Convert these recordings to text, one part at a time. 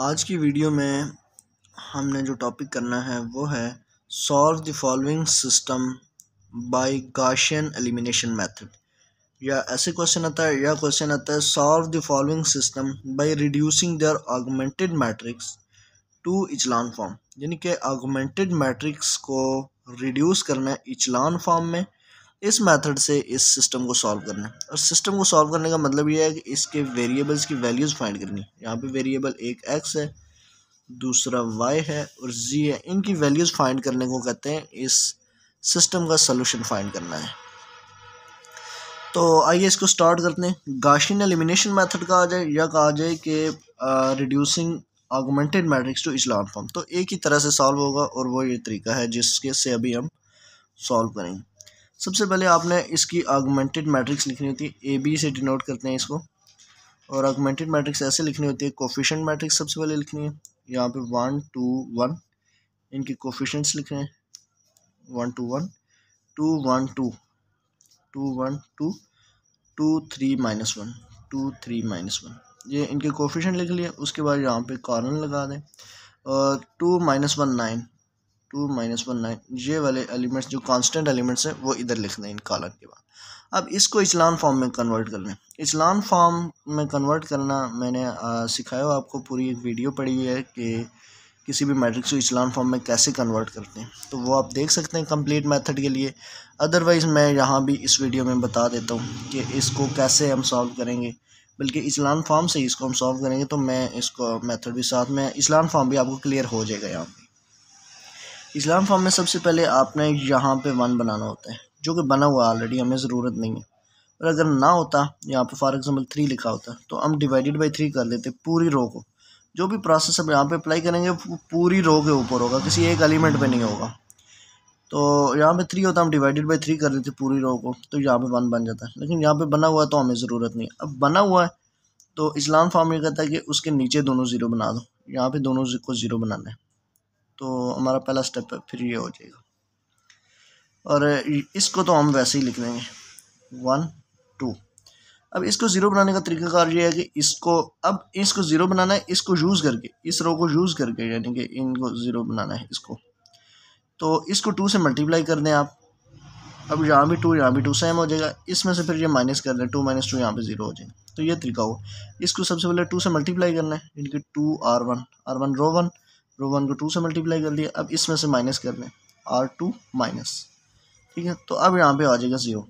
आज की वीडियो में हमने जो टॉपिक करना है वो है solve the following system by Gaussian elimination method या ऐसे क्वेश्चन आता है या क्वेश्चन आता है solve the following system by reducing their augmented matrix to echelon form यानी कि आगमेंटेड मैट्रिक्स को रिड्यूस करना है इचलान फॉर्म में इस मेथड से इस सिस्टम को सॉल्व करना और सिस्टम को सॉल्व करने का मतलब ये है कि इसके वेरिएबल्स की वैल्यूज़ फाइंड करनी यहाँ पे वेरिएबल एक एक्स है दूसरा वाई है और जी है इनकी वैल्यूज़ फाइंड करने को कहते हैं इस सिस्टम का सोल्यूशन फाइंड करना है तो आइए इसको स्टार्ट करते हैं गाशिन एलिमिनेशन मैथड कहा जाए या कहा जाए कि reducing augmented matrix to echelon form तो एक ही तरह से सॉल्व होगा और वो ये तरीका है जिसके से अभी हम सॉल्व करेंगे सबसे पहले आपने इसकी आगमेंटेड मैट्रिक्स लिखनी होती है ए बी से डिनोट करते हैं इसको और आगमेंटेड मैट्रिक्स ऐसे लिखनी होती है कोफिशेंट मैट्रिक्स सबसे पहले लिखनी है यहाँ पे वन टू वन इनकी कोफिशेंट्स लिख रहे हैं one two one two one two two one two two three minus one two three minus one ये इनके कोफिशेंट लिख लिए उसके बाद यहाँ पे कॉलन लगा दें और two minus one nine two minus one nine ये वाले एलिमेंट्स जो कांस्टेंट एलिमेंट्स हैं वो इधर लिख दें इन कॉलम के बाद अब इसको इचलान फॉर्म में कन्वर्ट कर लें इचलान फॉर्म में कन्वर्ट करना मैंने सिखाया हो आपको पूरी एक वीडियो पड़ी हुई है कि किसी भी मैट्रिक्स को इचलान फॉर्म में कैसे कन्वर्ट करते हैं तो वो आप देख सकते हैं कंप्लीट मेथड के लिए अदरवाइज़ मैं यहाँ भी इस वीडियो में बता देता हूँ कि इसको कैसे हम सॉल्व करेंगे बल्कि इचलान फॉर्म से ही इसको हम सॉल्व करेंगे तो मैं इसको मेथड भी साथ में इचलान फॉर्म भी आपको क्लियर हो जाएगा यहाँ पर इस्लाम फॉर्म में सबसे पहले आपने यहाँ पे वन बनाना होता है जो कि बना हुआ ऑलरेडी हमें ज़रूरत नहीं है और अगर ना होता यहाँ पे फॉर एग्ज़ाम्पल थ्री लिखा होता तो हम डिवाइडेड बाई थ्री कर लेते पूरी रो को जो भी प्रोसेस हम यहाँ पे अप्लाई करेंगे पूरी रो के ऊपर होगा किसी एक एलिमेंट पर नहीं होगा तो यहाँ पर थ्री होता हम डिवाइडेड बाई थ्री कर लेते पूरी रो को तो यहाँ पर वन बन जाता है लेकिन यहाँ पर बना हुआ है तो हमें ज़रूरत नहीं अब बना हुआ है तो इस्लाम फॉर्म ये कहता है कि उसके नीचे दोनों ज़ीरो बना दो यहाँ पर दोनों को ज़ीरो बनाना है तो हमारा पहला स्टेप फिर ये हो जाएगा और इसको तो हम वैसे ही लिख देंगे वन टू अब इसको ज़ीरो बनाने का तरीकाकार ये है कि इसको अब इसको ज़ीरो बनाना है इसको यूज़ करके इस रो को यूज़ करके यानी कि इनको ज़ीरो बनाना है इसको तो इसको टू से मल्टीप्लाई कर दें आप अब यहाँ भी टू यहाँ भी टू सेम हो जाएगा इसमें से फिर ये माइनस कर दें टू माइनस टू यहाँ पर ज़ीरो हो जाएगा तो ये तरीका हो इसको सबसे पहले टू से मल्टीप्लाई करना है कि two R one R one row one row one को टू से मल्टीप्लाई कर दिया अब इसमें से माइनस कर लें आर टू माइनस ठीक है तो अब यहाँ पे आ जाएगा ज़ीरो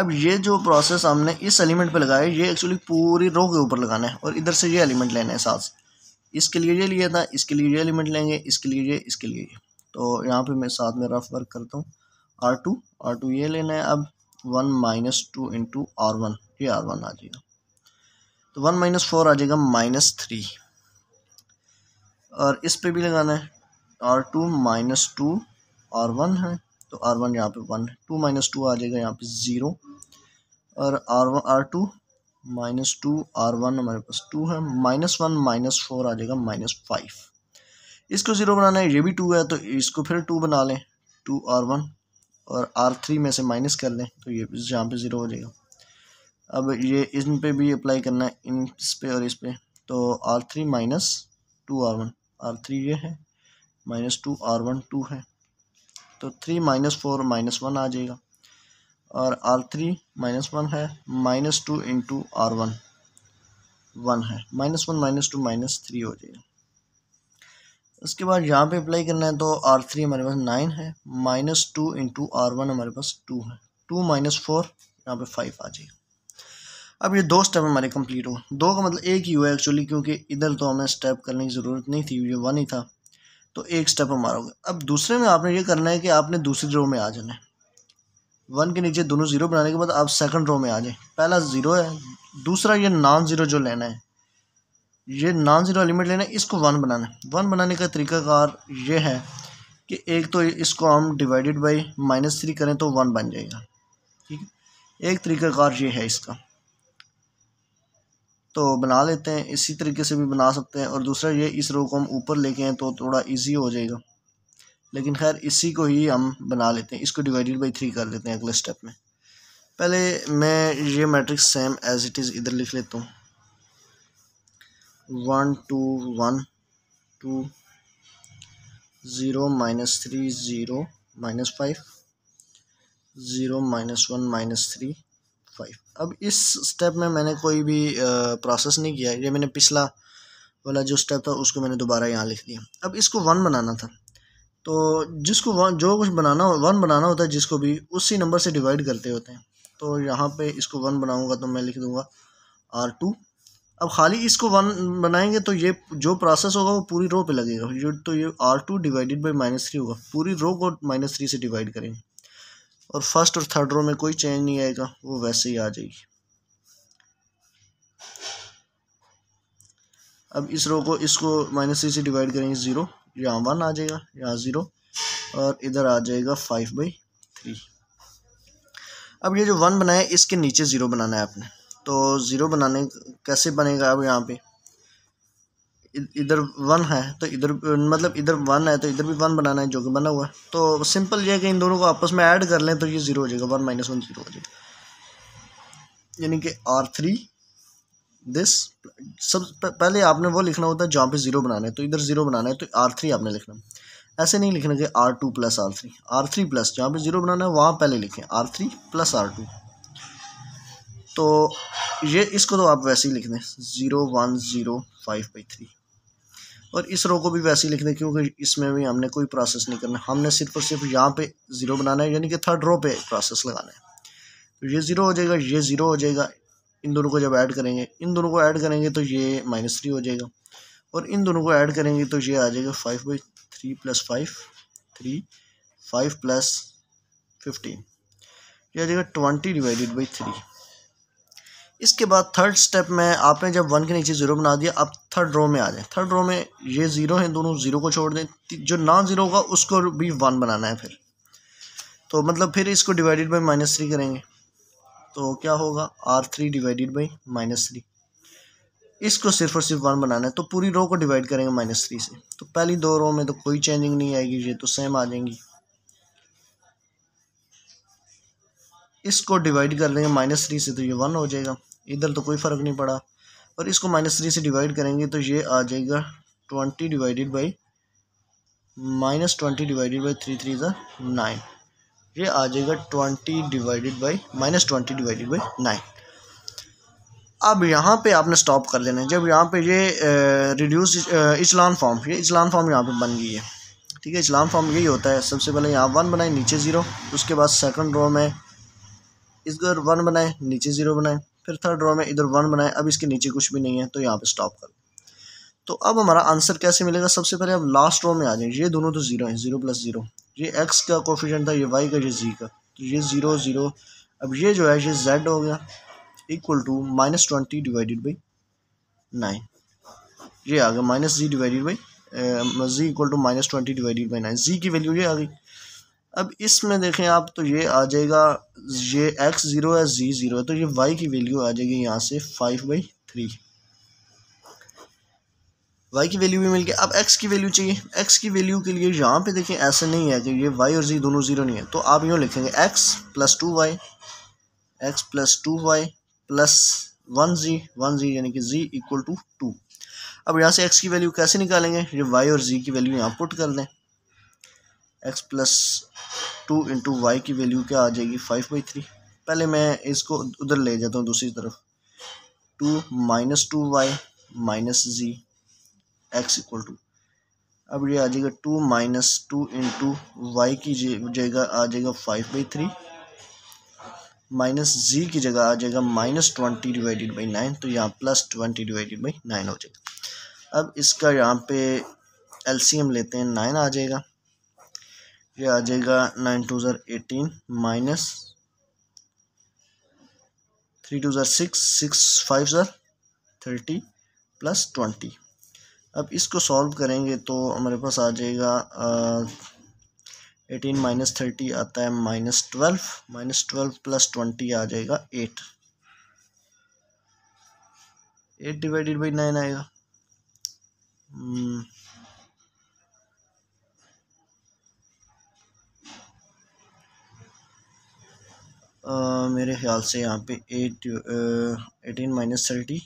अब ये जो प्रोसेस हमने इस एलिमेंट पे लगाया ये एक्चुअली पूरी रो के ऊपर लगाना है और इधर से ये एलिमेंट लेना है साथ इसके लिए ये लिया था इसके लिए ये एलिमेंट लेंगे इसके लिए ये इसके लिए ये तो यहाँ पे मैं साथ में रफ वर्क करता हूँ आर टू आर टू ये लेना है अब one minus two into R one ये आर वन आ जाएगा तो वन माइनस फोर आ जाएगा माइनस थ्री और इस पे भी लगाना है R two minus two R one है तो आर वन यहाँ पे वन है टू माइनस टू आ जाएगा यहाँ पे ज़ीरो और R one R two minus two R one हमारे पास टू है माइनस वन माइनस फोर आ जाएगा माइनस फाइव इसको ज़ीरो बनाना है ये भी टू है तो इसको फिर टू बना लें टू आर वन और आर थ्री में से माइनस कर लें तो ये यहाँ पे ज़ीरो हो जाएगा अब ये इन पे भी अप्लाई करना है इन इस पे और इस पे तो R three minus two R one R three ये है minus two R one two है तो three minus four minus one आ जाएगा और आर थ्री माइनस वन है minus two into R one one है minus one minus two minus three हो जाएगा उसके बाद यहाँ पे अप्लाई करना है तो आर थ्री हमारे पास नाइन है minus two into R one हमारे पास टू है टू माइनस फोर यहाँ पे फाइव आ जाएगा अब ये दो स्टेप हमारे कंप्लीट हुए दो का मतलब एक ही हुआ एक्चुअली क्योंकि इधर तो हमें स्टेप करने की ज़रूरत नहीं थी ये वन ही था तो एक स्टेप हमारा हो गया अब दूसरे में आपने ये करना है कि आपने दूसरी रो में आ जाना है वन के नीचे दोनों ज़ीरो बनाने के बाद आप सेकंड रो में आ जाए पहला ज़ीरो है दूसरा ये नॉन ज़ीरो जो लेना है ये नॉन ज़ीरो एलिमेंट लेना है इसको वन बनाना है वन बनाने का तरीकाकार ये है कि एक तो इसको हम डिवाइडेड बाई माइनस थ्री करें तो वन बन जाएगा ठीक है एक तरीकाकार ये है इसका तो बना लेते हैं इसी तरीके से भी बना सकते हैं और दूसरा ये इस रो को हम ऊपर लेके हैं तो थोड़ा इजी हो जाएगा लेकिन खैर इसी को ही हम बना लेते हैं इसको डिवाइडेड बाई थ्री कर लेते हैं अगले स्टेप में पहले मैं ये matrix same as it is इधर लिख लेता हूँ one two one two zero minus three zero minus five zero minus one minus three five अब इस स्टेप में मैंने कोई भी प्रोसेस नहीं किया ये मैंने पिछला वाला जो स्टेप था उसको मैंने दोबारा यहाँ लिख दिया अब इसको वन बनाना था तो जिसको वन जो कुछ बनाना हो वन बनाना होता है जिसको भी उसी नंबर से डिवाइड करते होते हैं तो यहाँ पे इसको वन बनाऊँगा तो मैं लिख दूँगा आर टू अब खाली इसको वन बनाएंगे तो ये जो प्रोसेस होगा वो पूरी रो पे लगेगा ये तो ये R two divided by minus three होगा पूरी रो को माइनस थ्री से डिवाइड करेंगे और फर्स्ट और थर्ड रो में कोई चेंज नहीं आएगा वो वैसे ही आ जाएगी अब इस रो को इसको माइनस थ्री से डिवाइड करेंगे ज़ीरो यहाँ वन आ जाएगा यहाँ ज़ीरो और इधर आ जाएगा फाइव बाई थ्री अब ये जो वन बनाया इसके नीचे ज़ीरो बनाना है आपने तो ज़ीरो बनाने कैसे बनेगा अब यहाँ पे इधर वन है तो इधर मतलब इधर वन है तो इधर भी वन बनाना है जो कि बना हुआ है तो सिंपल ये है कि इन दोनों को आपस में ऐड कर लें तो ये ज़ीरो हो जाएगा वन माइनस वन ज़ीरो हो जाएगा यानी कि आर थ्री दिस सब पहले आपने वो लिखना होता है जहाँ पे ज़ीरो बनाना है तो इधर ज़ीरो बनाना है तो आर थ्री आपने लिखना ऐसे नहीं लिखना कि R two plus R three R three plus जहाँ पे ज़ीरो बनाना है वहाँ पहले लिखें R three plus R two तो ये इसको तो आप वैसे ही लिख दें zero one zero five by three और इस रो को भी वैसे ही दें क्योंकि इसमें भी हमने कोई प्रोसेस नहीं करना हमने सिर्फ और सिर्फ यहाँ पे ज़ीरो बनाना है यानी कि थर्ड रो पे प्रोसेस लगाना है तो ये ज़ीरो हो जाएगा ये ज़ीरो हो जाएगा इन दोनों को जब ऐड करेंगे इन दोनों को ऐड करेंगे तो ये माइनस थ्री हो जाएगा और इन दोनों को ऐड करेंगे तो ये आ जाएगा five by three plus five three five plus fifteen ये आ जाएगा ट्वेंटी डिवाइडेड बाई थ्री इसके बाद थर्ड स्टेप में आपने जब वन के नीचे ज़ीरो बना दिया आप थर्ड रो में आ जाए थर्ड रो में ये ज़ीरो हैं दोनों ज़ीरो को छोड़ दें जो नॉन ज़ीरो होगा उसको भी वन बनाना है फिर तो मतलब फिर इसको डिवाइडेड बाई माइनस थ्री करेंगे तो क्या होगा R three divided by minus three इसको सिर्फ और सिर्फ वन बनाना है तो पूरी रो को डिवाइड करेंगे माइनस थ्री से तो पहली दो रो में तो कोई चेंजिंग नहीं आएगी ये तो सेम आ जाएंगी इसको डिवाइड कर देंगे माइनस थ्री से तो ये वन हो जाएगा इधर तो कोई फ़र्क नहीं पड़ा और इसको माइनस थ्री से डिवाइड करेंगे तो ये आ जाएगा twenty divided by minus twenty divided by three three ज़ा नाइन ये आ जाएगा twenty divided by minus twenty divided by nine अब यहाँ पे आपने स्टॉप कर देना है जब यहाँ पे ये रिड्यूस इचलान फॉर्म ये इचलान फॉर्म यहाँ पे बन गई है ठीक है इचलान फॉर्म यही होता है सबसे पहले यहाँ वन बनाएं नीचे ज़ीरो उसके बाद सेकंड रो में इस घर वन बनाएं नीचे ज़ीरो बनाए फिर थर्ड रो में इधर वन बनाए अब इसके नीचे कुछ भी नहीं है तो यहाँ पर स्टॉप कर तो अब हमारा आंसर कैसे मिलेगा सबसे पहले अब लास्ट रो में आ जाए ये दोनों तो ज़ीरो हैं ज़ीरो प्लस ज़ीरो ये एक्स का कोफिशेंट था ये वाई का ये जी का तो ये ज़ीरो ज़ीरो अब ये जो है ये जेड हो गया equal to minus twenty divided by nine ये आ गया minus Z divided by Z equal to minus twenty divided by nine Z की वैल्यू ये आ गई अब इसमें देखें आप तो ये आ जाएगा ये एक्स ज़ीरो है जी ज़ीरो है तो ये वाई की वैल्यू आ जाएगी यहाँ से फाइव बाई थ्री वाई की वैल्यू भी मिल गई अब एक्स की वैल्यू चाहिए एक्स की वैल्यू के लिए यहाँ पे देखें ऐसे नहीं है कि ये वाई और जी दोनों ज़ीरो नहीं है तो आप यूँ लिखेंगे X plus two Y X plus two Y plus one Z one Z यानी कि जी इक्वल टू टू अब यहाँ से एक्स की वैल्यू कैसे निकालेंगे ये वाई और जी की वैल्यू यहाँ पुट कर दें X plus two into Y की वैल्यू क्या आ जाएगी फाइव बाई थ्री पहले मैं इसको उधर ले जाता हूँ दूसरी तरफ two minus two Y minus Z X equal to अब ये आ जाएगा two minus two into Y की जगह आ जाएगा five by three minus Z की जगह आ जाएगा minus twenty divided by nine तो यहाँ plus twenty divided by nine हो जाएगा अब इसका यहाँ पे एलसीएम लेते हैं नाइन आ जाएगा ये आ जाएगा नाइन टू ज़र एटीन माइनस थ्री टू ज़र सिक्स सिक्स फाइव ज़र थर्टी प्लस ट्वेंटी अब इसको सॉल्व करेंगे तो हमारे पास आ जाएगा एटीन माइनस थर्टी आता है minus twelve minus twelve plus twenty आ जाएगा eight eight divided by nine आएगा हम्म, आ, मेरे ख्याल से यहाँ पे eight eighteen minus thirty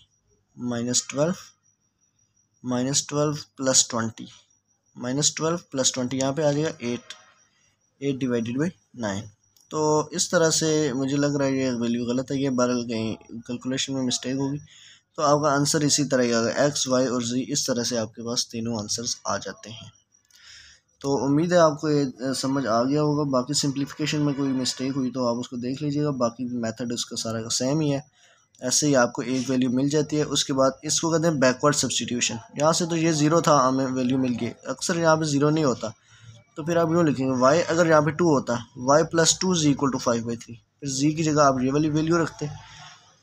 minus twelve minus twelve plus twenty minus twelve plus twenty यहाँ पे आ जाएगा eight eight divided by nine तो इस तरह से मुझे लग रहा है ये वैल्यू गलत है ये बहरल कहीं कैलकुलेशन में मिस्टेक होगी तो आपका आंसर इसी तरह ही एक्स वाई और जी इस तरह से आपके पास तीनों आंसर्स आ जाते हैं तो उम्मीद है आपको ये समझ आ गया होगा बाकी सिंप्लीफिकेशन में कोई मिस्टेक हुई तो आप उसको देख लीजिएगा बाकी मेथड उसका सारा का सेम ही है ऐसे ही आपको एक वैल्यू मिल जाती है उसके बाद इसको कहते हैं बैकवर्ड सब्सटीट्यूशन यहाँ से तो ये ज़ीरो था हमें वैल्यू मिल गई अक्सर यहाँ पे ज़ीरो नहीं होता तो फिर आप यूँ लिखेंगे वाई अगर यहाँ पे टू होता Y plus two Z equal to five by three फिर जी की जगह आप ये वाली वैल्यू रखते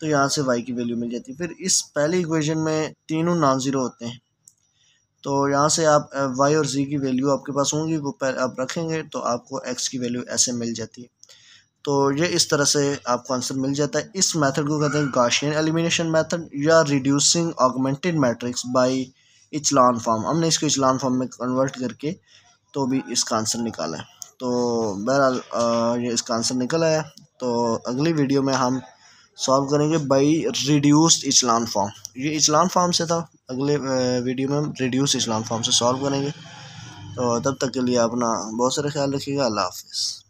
तो यहाँ से वाई की वैल्यू मिल जाती फिर इस पहले इक्वेशन में तीनों नॉन ज़ीरो होते हैं तो यहाँ से आप वाई और जी की वैल्यू आपके पास होंगी वो पर आप रखेंगे तो आपको एक्स की वैल्यू ऐसे मिल जाती है तो ये इस तरह से आपको आंसर मिल जाता है इस मेथड को कहते हैं गाशियन एलिमिनेशन मेथड या reducing augmented matrix by echelon form हमने इसको इचलान फॉर्म में कन्वर्ट करके तो भी इसका आंसर निकाला है तो बहरहाल ये इसका आंसर निकला है तो अगली वीडियो में हम सॉल्व करेंगे बाई रिड्यूस इचलान फॉर्म ये इचलान फॉर्म से था अगले वीडियो में हम रिड्यूस इचलान फॉर्म से सॉल्व करेंगे तो तब तक के लिए अपना बहुत सारे ख्याल रखिएगा अल्लाह हाफिज़